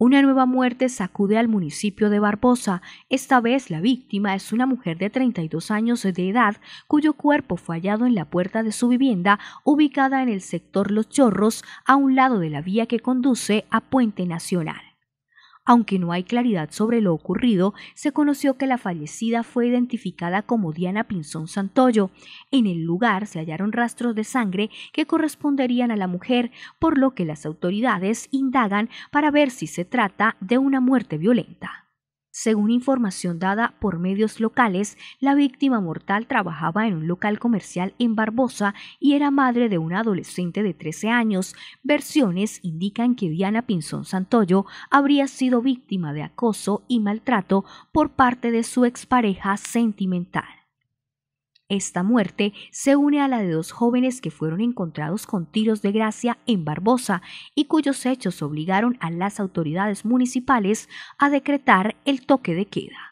Una nueva muerte sacude al municipio de Barbosa. Esta vez la víctima es una mujer de 32 años de edad cuyo cuerpo fue hallado en la puerta de su vivienda ubicada en el sector Los Chorros, a un lado de la vía que conduce a Puente Nacional. Aunque no hay claridad sobre lo ocurrido, se conoció que la fallecida fue identificada como Diana Pinzón Santoyo. En el lugar se hallaron rastros de sangre que corresponderían a la mujer, por lo que las autoridades indagan para ver si se trata de una muerte violenta. Según información dada por medios locales, la víctima mortal trabajaba en un local comercial en Barbosa y era madre de una adolescente de 13 años. Versiones indican que Diana Pinzón Santoyo habría sido víctima de acoso y maltrato por parte de su expareja sentimental. Esta muerte se une a la de dos jóvenes que fueron encontrados con tiros de gracia en Barbosa y cuyos hechos obligaron a las autoridades municipales a decretar el toque de queda.